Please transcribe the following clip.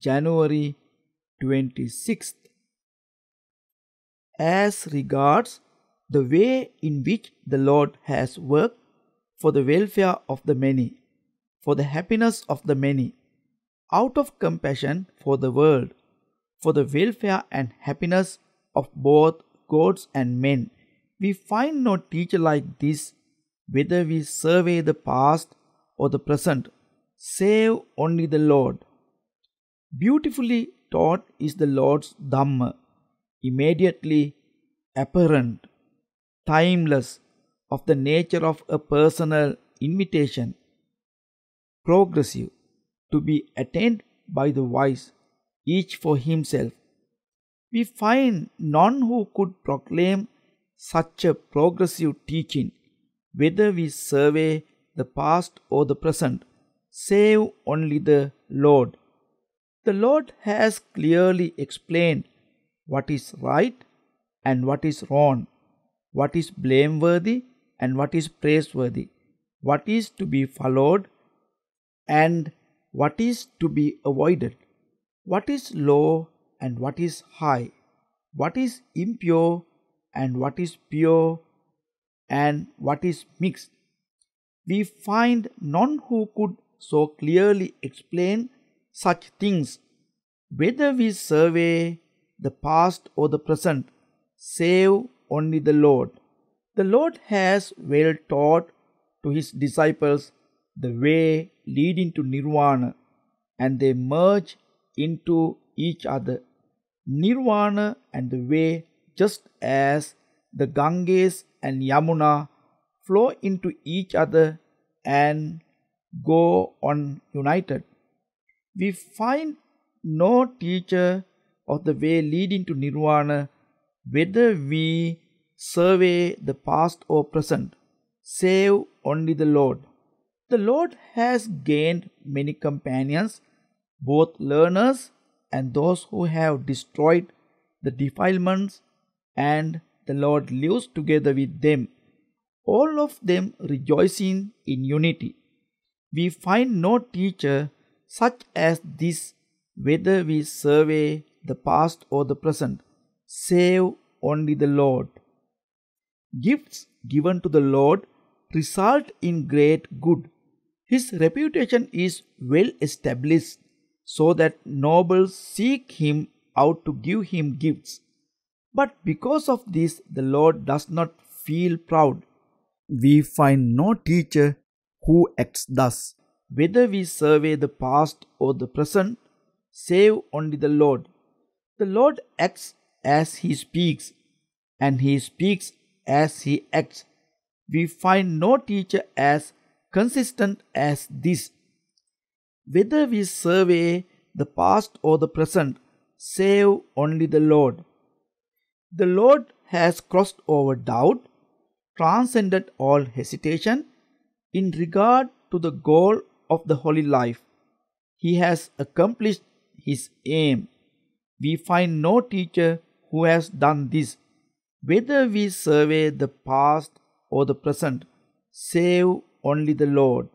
January 26th. As regards the way in which the Lord has worked for the welfare of the many, for the happiness of the many, out of compassion for the world, for the welfare and happiness of both gods and men. We find no teacher like this, whether we survey the past or the present, save only the Lord. Beautifully taught is the Lord's Dhamma, immediately apparent, timeless, of the nature of a personal invitation, progressive, to be attained by the wise, each for himself. We find none who could proclaim such a progressive teaching, whether we survey the past or the present, save only the Lord. The Lord has clearly explained what is right and what is wrong, what is blameworthy and what is praiseworthy, what is to be followed and what is to be avoided, what is low and what is high, what is impure and what is pure, and what is mixed. We find none who could so clearly explain such things, whether we survey the past or the present, save only the Lord. The Lord has well taught to his disciples the way leading to nirvana and they merge into each other. Nirvana and the way, just as the Ganges and Yamuna flow into each other and go on united we find no teacher of the way leading to nirvana, whether we survey the past or present, save only the Lord. The Lord has gained many companions, both learners and those who have destroyed the defilements, and the Lord lives together with them, all of them rejoicing in unity. We find no teacher such as this whether we survey the past or the present. Save only the Lord. Gifts given to the Lord result in great good. His reputation is well established so that nobles seek him out to give him gifts. But because of this, the Lord does not feel proud. We find no teacher who acts thus. Whether we survey the past or the present, save only the Lord. The Lord acts as he speaks, and he speaks as he acts. We find no teacher as consistent as this. Whether we survey the past or the present, save only the Lord. The Lord has crossed over doubt, transcended all hesitation in regard to the goal of the holy life, he has accomplished his aim. We find no teacher who has done this, whether we survey the past or the present, save only the Lord.